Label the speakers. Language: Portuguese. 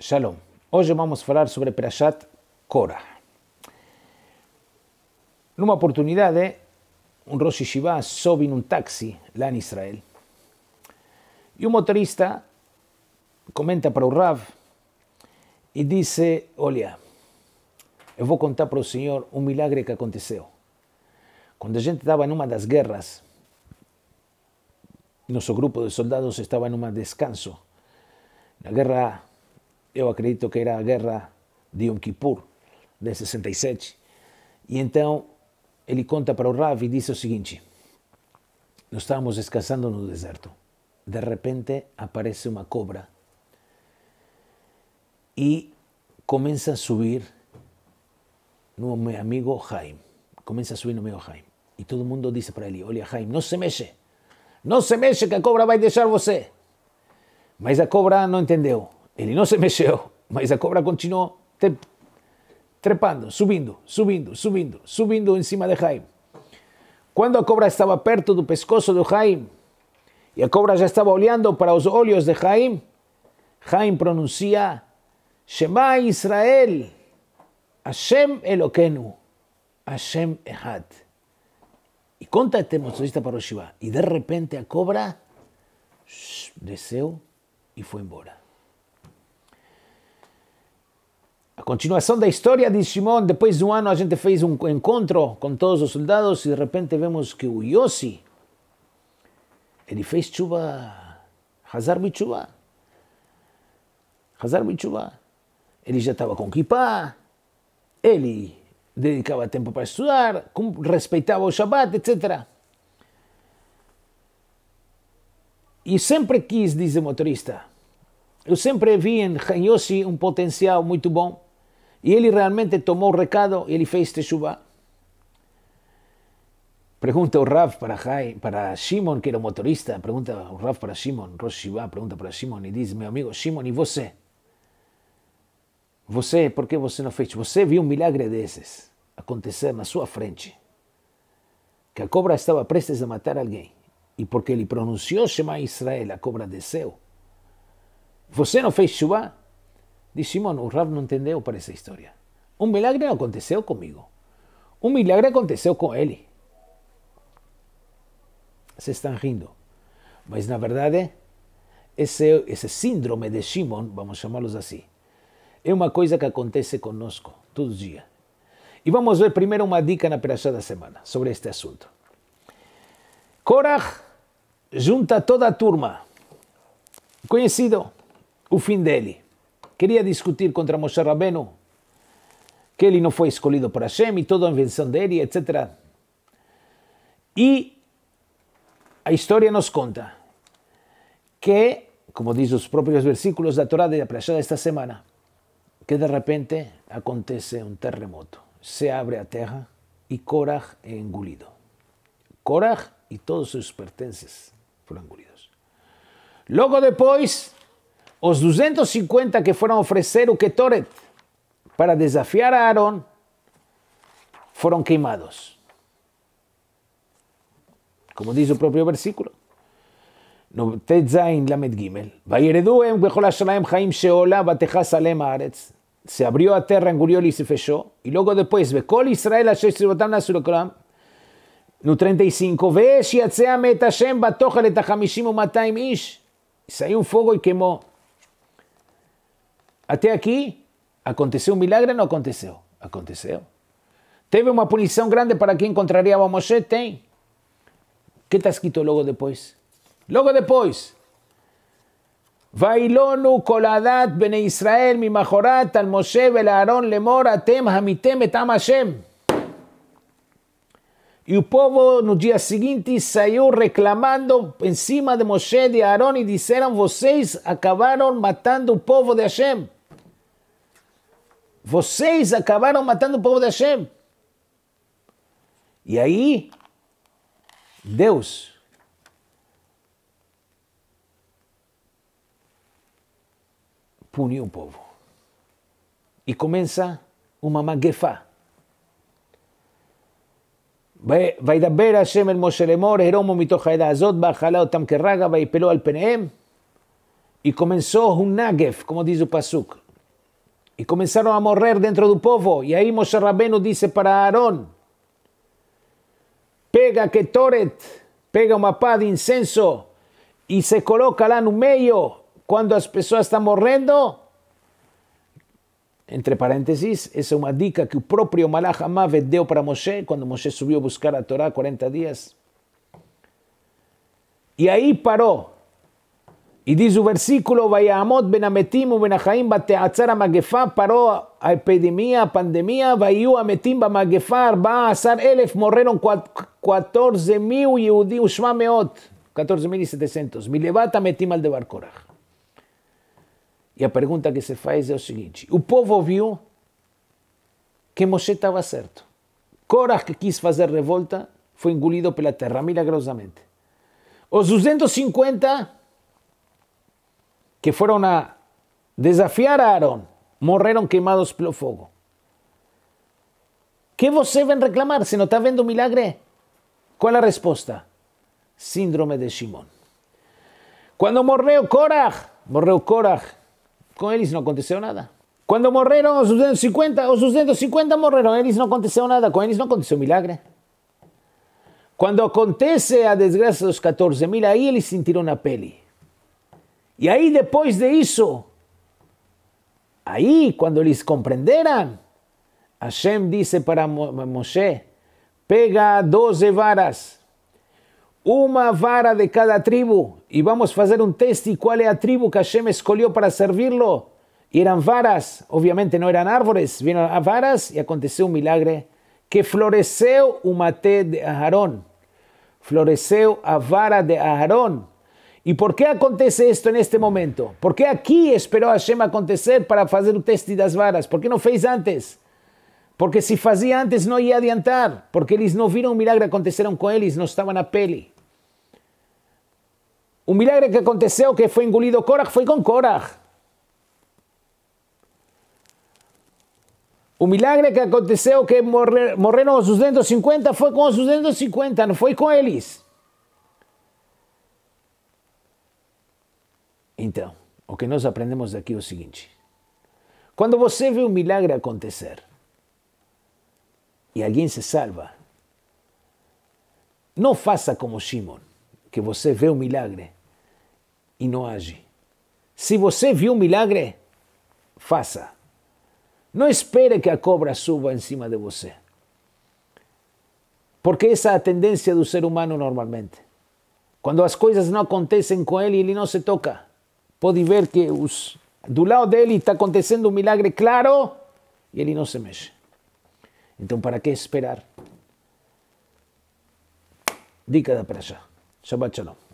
Speaker 1: Shalom. Hoy vamos a falar sobre Perashat Korah. una oportunidade, eh, um Rosh Shiva en un taxi, lá en Israel. Y un motorista comenta para un Rav e disse: Olha, eu vou contar para o senhor um milagre que aconteceu. Quando a gente estava numa das guerras, nosso grupo de soldados estava numa descanso. Na guerra, eu acredito que era a guerra de Yom Kippur, de 67. E então ele conta para o Rav e diz o seguinte: Nós estávamos descansando no deserto. De repente aparece uma cobra y comienza a subir mi amigo Jaime. Comienza a subir mi amigo Jaime. Y todo el mundo dice para él. oye Jaime, no se mexe, no se mexe que la cobra va a dejar você. Mas a cobra no entendió. Él no se mexeu, mas a cobra continuó trepando, subiendo, subiendo, subiendo. Subiendo encima de Jaime. Cuando la cobra estaba perto del pescozo de Jaime, y la cobra ya estaba olhando para los olhos de Jaime, Jaime pronuncia Shema Israel, Hashem Eloquenu, Hashem Ehad. E conta até Motorista para o Shiva. E de repente a cobra shh, desceu e foi embora. A continuação da história de Shimon, depois de um ano a gente fez um encontro com todos os soldados e de repente vemos que o Yossi, ele fez chuva, Hazar Bichuva. Hazar Bichuva ele já estava com kippah, ele dedicava tempo para estudar, respeitava o Shabat, etc. E sempre quis, diz o motorista, eu sempre vi em Hanyoshi um potencial muito bom e ele realmente tomou o recado e ele fez Teshuvah. Pergunta o Rav para, Simon, para Shimon, que era o motorista, pergunta o Rav para Shimon, Rosh Shiva pergunta para Shimon e diz, meu amigo Shimon, e você? Você, por que você não fez? Você viu um milagre desses acontecer na sua frente. Que a cobra estava prestes a matar alguém. E porque ele pronunciou Shema Israel, a cobra desceu. Você não fez Shuvah? Diz Shimon, o Rav não entendeu para essa história. Um milagre não aconteceu comigo. Um milagre aconteceu com ele. Vocês estão rindo. Mas na verdade, esse, esse síndrome de Shimon, vamos chamá-los assim, é uma coisa que acontece conosco todos os dias. E vamos ver primeiro uma dica na Perachá da semana sobre este assunto. Korah junta toda a turma. Conhecido o fim dele. Queria discutir contra Moshe Rabbeinu que ele não foi escolhido por Hashem e toda a invenção dele, etc. E a história nos conta que, como diz os próprios versículos da Torá da Perachá desta semana, que de repente acontece un terremoto. Se abre a tierra y Korah es engullido. y todos sus pertences fueron engullidos. Luego después. Los 250 que fueron a ofrecer. Uketoret para desafiar a Aarón Fueron quemados. Como dice el propio versículo. no Lamed em se abrió a terra, engolió y se fechó. Y luego después, Becol Israel, a no 35, Ve Shiatzea Metashem, Batojalet Hamishimu Mataim Ish. Saiu un fuego y quemó. Até aqui, aconteceu um milagre ou não aconteceu? Aconteceu. Teve uma punição grande para quem contrariava Moshe? Tem. O que está escrito logo depois? Logo depois, Vailonu koladat bene Israel mimachorat al Moshe velaron lemor atem hamitem etam Hashem. E o povo no dia seguinte saiu reclamando em cima de Moshe e de Aaron e disseram: Vocês acabaram matando o povo de Hashem. Vocês acabaram matando o povo de Hashem. E aí, Deus y un povo. E Vai uma da וידבר השם אל משה Jeromo הרומו מתוך העדה הזאת, otam אותם vai pelo al peneem. Y comenzó un nagef, como dice el pasuk. Y comenzaron a morrer dentro del povo. Y ahí Moshe Rabbeinu dice para Aarón, pega que toret, pega un pá de incenso y se coloca lá no medio cuando las personas están morrendo? Entre paréntesis, es una dica que el propio Malach Amav deu para Moshe cuando Moshe subió a buscar la Torá 40 días. Y ahí paró. Y dice el versículo, amot ben Ametim u ben bate amagefa, paró a epidemia, pandemia, Vayu Ametim bamagefar, va azar elef, morreron 14.000 Yehudi ushma meot, 14.700. Milevat Ametim al de Barcoraj. E a pergunta que se faz é o seguinte: o povo ouviu que Moshe estava certo. Korah, que quis fazer revolta, foi engolido pela terra milagrosamente. Os 250 que foram a desafiar Aaron morreram queimados pelo fogo. Que você vem reclamar se não está vendo milagre? Qual a resposta? Síndrome de Shimon. Quando morreu Korah, morreu Korah con ellos no aconteció nada. cuando o los 250, los 250 él ellos no aconteció nada, con no no aconteció milagre. cuando acontece a desgracia los 14 mil, ahí sintieron una peli. Y y ahí después de eso, ahí cuando les comprenderan Hashem dice para Moshe, pega 12 varas uma vara de cada tribo e vamos fazer um teste qual é a tribo que Hashem escolheu para servi-lo. Eram varas, obviamente não eram árvores, viram varas e aconteceu um milagre que floresceu o maté de Aharon, floresceu a vara de Aharon. E por que acontece isto neste momento? por que aqui esperou Hashem acontecer para fazer o teste das varas? Por que não fez antes? Porque se fazia antes não ia adiantar, porque eles não viram o milagre, aconteceram com eles, não estavam na pele. O milagre que aconteceu, que foi engolido Korach foi com Korach. O milagre que aconteceu, que morreram os 250, foi com os 250, não foi com eles. Então, o que nós aprendemos daqui é o seguinte: quando você vê um milagre acontecer e alguém se salva, não faça como Shimon, que você vê um milagre e não age. Se você viu um milagre, faça. Não espere que a cobra suba em cima de você. Porque essa é a tendência do ser humano normalmente. Quando as coisas não acontecem com ele, ele não se toca. Pode ver que os, do lado dele está acontecendo um milagre claro e ele não se mexe. Então, para que esperar? Dica da Praxá. Shabbat Shalom.